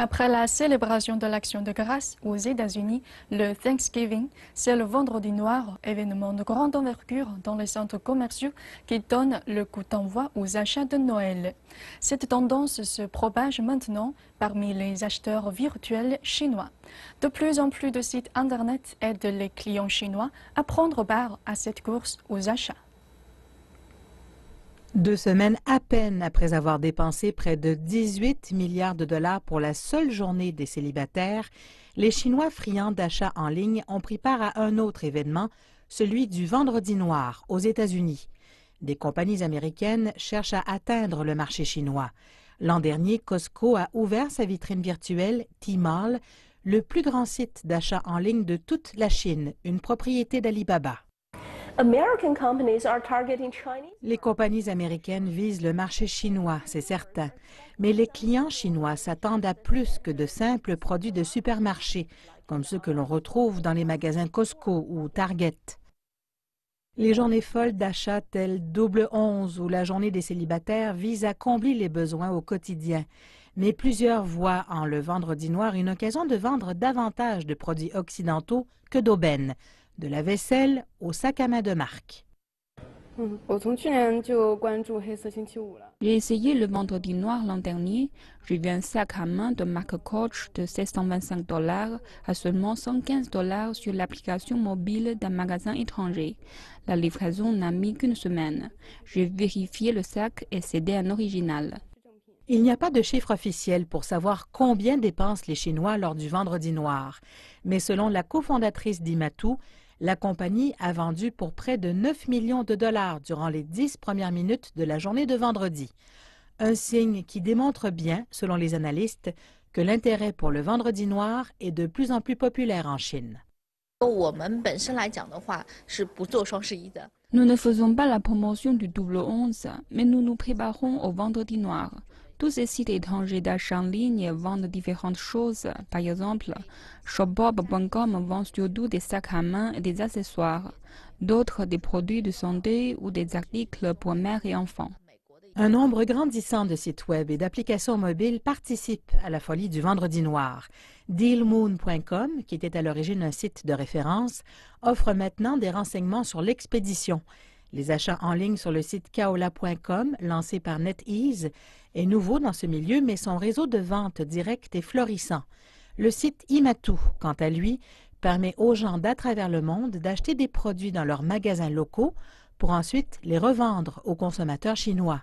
Après la célébration de l'Action de grâce aux États-Unis, le Thanksgiving, c'est le Vendredi noir, événement de grande envergure dans les centres commerciaux qui donne le coup d'envoi aux achats de Noël. Cette tendance se propage maintenant parmi les acheteurs virtuels chinois. De plus en plus de sites Internet aident les clients chinois à prendre part à cette course aux achats. Deux semaines à peine après avoir dépensé près de 18 milliards de dollars pour la seule journée des célibataires, les Chinois friands d'achats en ligne ont pris part à un autre événement, celui du Vendredi noir aux États-Unis. Des compagnies américaines cherchent à atteindre le marché chinois. L'an dernier, Costco a ouvert sa vitrine virtuelle Tmall, le plus grand site d'achat en ligne de toute la Chine, une propriété d'Alibaba. Les compagnies américaines visent le marché chinois, c'est certain, mais les clients chinois s'attendent à plus que de simples produits de supermarché, comme ceux que l'on retrouve dans les magasins Costco ou Target. Les journées folles d'achat telles Double 11 ou la journée des célibataires visent à combler les besoins au quotidien. Mais plusieurs voient en le vendredi noir une occasion de vendre davantage de produits occidentaux que d'aubaines, de la vaisselle au sac à main de marque. Mm. Hein, J'ai essayé le vendredi noir l'an dernier. J'ai vu un sac à main de marque Coach de 625 dollars à seulement 115 dollars sur l'application mobile d'un magasin étranger. La livraison n'a mis qu'une semaine. J'ai vérifié le sac et cédé un original. Il n'y a pas de chiffre officiel pour savoir combien dépensent les Chinois lors du vendredi noir. Mais selon la cofondatrice d'Imatou, la compagnie a vendu pour près de 9 millions de dollars durant les 10 premières minutes de la journée de vendredi. Un signe qui démontre bien, selon les analystes, que l'intérêt pour le vendredi noir est de plus en plus populaire en Chine. Nous ne faisons pas la promotion du double 11, mais nous nous préparons au vendredi noir. Tous ces sites étrangers d'achat en ligne vendent différentes choses. Par exemple, shopbob.com vend surtout des sacs à main et des accessoires, d'autres des produits de santé ou des articles pour mères et enfants. Un nombre grandissant de sites web et d'applications mobiles participent à la folie du vendredi noir. Dealmoon.com, qui était à l'origine un site de référence, offre maintenant des renseignements sur l'expédition. Les achats en ligne sur le site kaola.com, lancé par NetEase, est nouveau dans ce milieu, mais son réseau de vente directe est florissant. Le site Imatu, quant à lui, permet aux gens d'à travers le monde d'acheter des produits dans leurs magasins locaux pour ensuite les revendre aux consommateurs chinois.